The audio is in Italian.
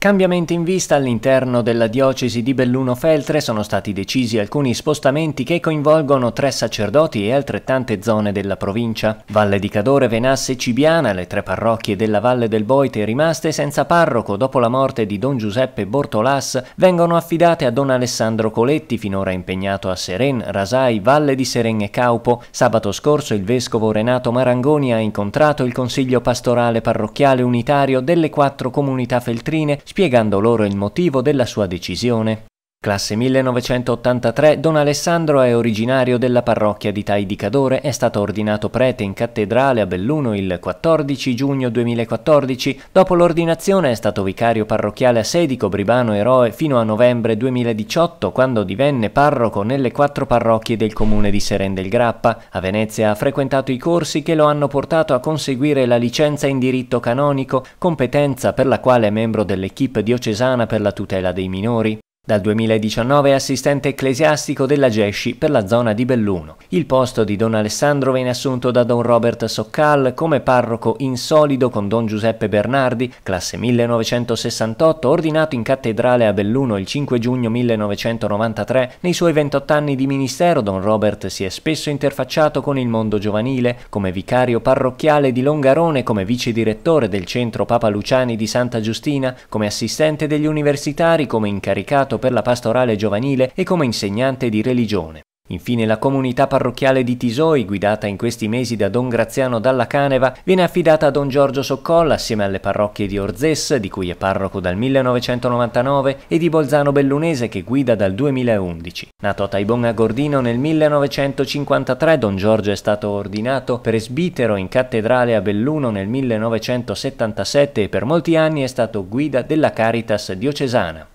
Cambiamenti in vista all'interno della diocesi di Belluno Feltre sono stati decisi alcuni spostamenti che coinvolgono tre sacerdoti e altrettante zone della provincia. Valle di Cadore, Venasse e Cibiana, le tre parrocchie della Valle del Boite rimaste senza parroco dopo la morte di Don Giuseppe Bortolas, vengono affidate a Don Alessandro Coletti, finora impegnato a Seren, Rasai, Valle di Seren e Caupo. Sabato scorso il vescovo Renato Marangoni ha incontrato il consiglio pastorale parrocchiale unitario delle quattro comunità feltrine spiegando loro il motivo della sua decisione. Classe 1983, Don Alessandro è originario della parrocchia di Tai di Cadore, è stato ordinato prete in cattedrale a Belluno il 14 giugno 2014, dopo l'ordinazione è stato vicario parrocchiale a Sedico, Bribano Eroe fino a novembre 2018, quando divenne parroco nelle quattro parrocchie del comune di Seren del Grappa. A Venezia ha frequentato i corsi che lo hanno portato a conseguire la licenza in diritto canonico, competenza per la quale è membro dell'equipe diocesana per la tutela dei minori. Dal 2019 è assistente ecclesiastico della Gesci per la zona di Belluno. Il posto di Don Alessandro viene assunto da Don Robert Soccal come parroco in solido con Don Giuseppe Bernardi, classe 1968, ordinato in cattedrale a Belluno il 5 giugno 1993. Nei suoi 28 anni di ministero Don Robert si è spesso interfacciato con il mondo giovanile, come vicario parrocchiale di Longarone, come vice direttore del centro Papa Luciani di Santa Giustina, come assistente degli universitari, come incaricato per la Pastorale Giovanile e come insegnante di religione. Infine la comunità parrocchiale di Tisoi, guidata in questi mesi da Don Graziano Dalla Caneva, viene affidata a Don Giorgio Soccolla assieme alle parrocchie di Orzes, di cui è parroco dal 1999, e di Bolzano Bellunese che guida dal 2011. Nato a Taibon a Gordino nel 1953, Don Giorgio è stato ordinato presbitero in cattedrale a Belluno nel 1977 e per molti anni è stato guida della Caritas diocesana.